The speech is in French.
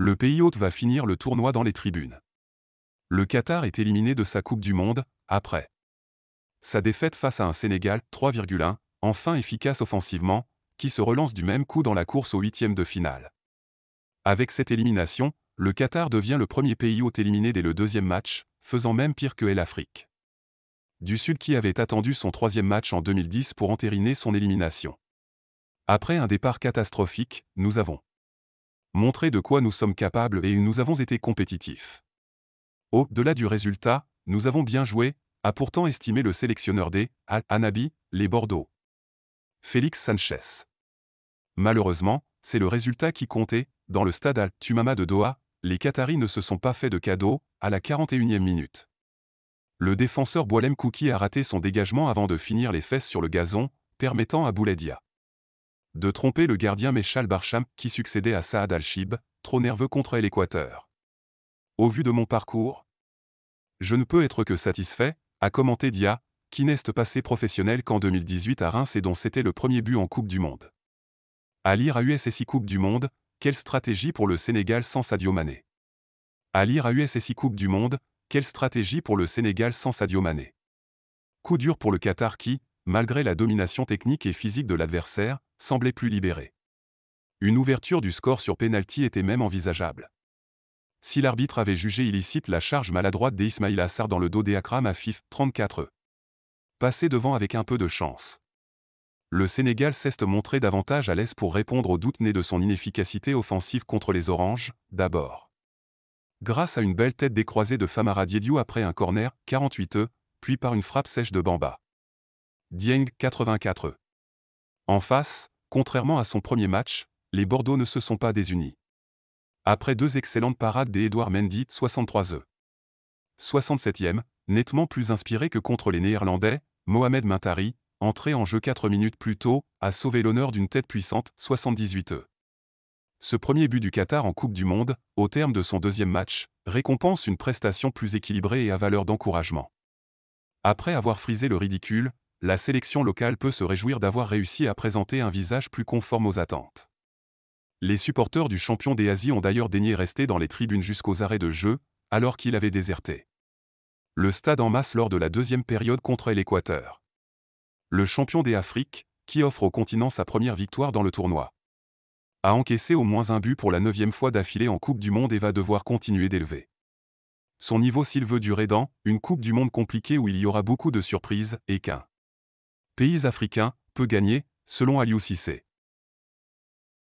Le pays hôte va finir le tournoi dans les tribunes. Le Qatar est éliminé de sa Coupe du Monde, après. Sa défaite face à un Sénégal 3,1, enfin efficace offensivement, qui se relance du même coup dans la course au huitième de finale. Avec cette élimination, le Qatar devient le premier pays hôte éliminé dès le deuxième match, faisant même pire que l'Afrique. Du Sud qui avait attendu son troisième match en 2010 pour entériner son élimination. Après un départ catastrophique, nous avons montrer de quoi nous sommes capables et nous avons été compétitifs. Au-delà du résultat, nous avons bien joué, a pourtant estimé le sélectionneur des al Anabi, les Bordeaux. Félix Sanchez. Malheureusement, c'est le résultat qui comptait, dans le stade Al-Tumama de Doha, les Qataris ne se sont pas fait de cadeaux, à la 41e minute. Le défenseur Boilem Kouki a raté son dégagement avant de finir les fesses sur le gazon, permettant à Bouledia de tromper le gardien méchal Barcham qui succédait à Saad Al-Shib, trop nerveux contre l'Équateur. Au vu de mon parcours, je ne peux être que satisfait, a commenté Dia, qui n'est passé professionnel qu'en 2018 à Reims et dont c'était le premier but en Coupe du Monde. À lire à USSI Coupe du Monde, quelle stratégie pour le Sénégal sans Sadio Mané À lire à USSI Coupe du Monde, quelle stratégie pour le Sénégal sans Sadio Mané Coup dur pour le Qatar qui, malgré la domination technique et physique de l'adversaire, semblait plus libéré. Une ouverture du score sur pénalty était même envisageable. Si l'arbitre avait jugé illicite la charge maladroite d'Ismail Assar dans le dos d'Eakram Afif, 34 e Passé devant avec un peu de chance. Le Sénégal cesse de montrer davantage à l'aise pour répondre aux doutes nés de son inefficacité offensive contre les Oranges, d'abord. Grâce à une belle tête décroisée de Famara Diédiou après un corner, 48 e puis par une frappe sèche de Bamba. Dieng 84 En face, contrairement à son premier match, les Bordeaux ne se sont pas désunis. Après deux excellentes parades des Edouard Mendy 63 e 67e, nettement plus inspiré que contre les Néerlandais, Mohamed Mintari, entré en jeu 4 minutes plus tôt, a sauvé l'honneur d'une tête puissante 78 e ce premier but du Qatar en Coupe du Monde, au terme de son deuxième match, récompense une prestation plus équilibrée et à valeur d'encouragement. Après avoir frisé le ridicule, la sélection locale peut se réjouir d'avoir réussi à présenter un visage plus conforme aux attentes. Les supporters du champion des Asies ont d'ailleurs daigné rester dans les tribunes jusqu'aux arrêts de jeu, alors qu'il avait déserté. Le stade en masse lors de la deuxième période contre l'Équateur. Le champion des Afriques, qui offre au continent sa première victoire dans le tournoi. A encaissé au moins un but pour la neuvième fois d'affilée en Coupe du Monde et va devoir continuer d'élever son niveau s'il veut durer dans une Coupe du Monde compliquée où il y aura beaucoup de surprises, et qu'un Pays africain, peut gagner, selon Aliou Cissé.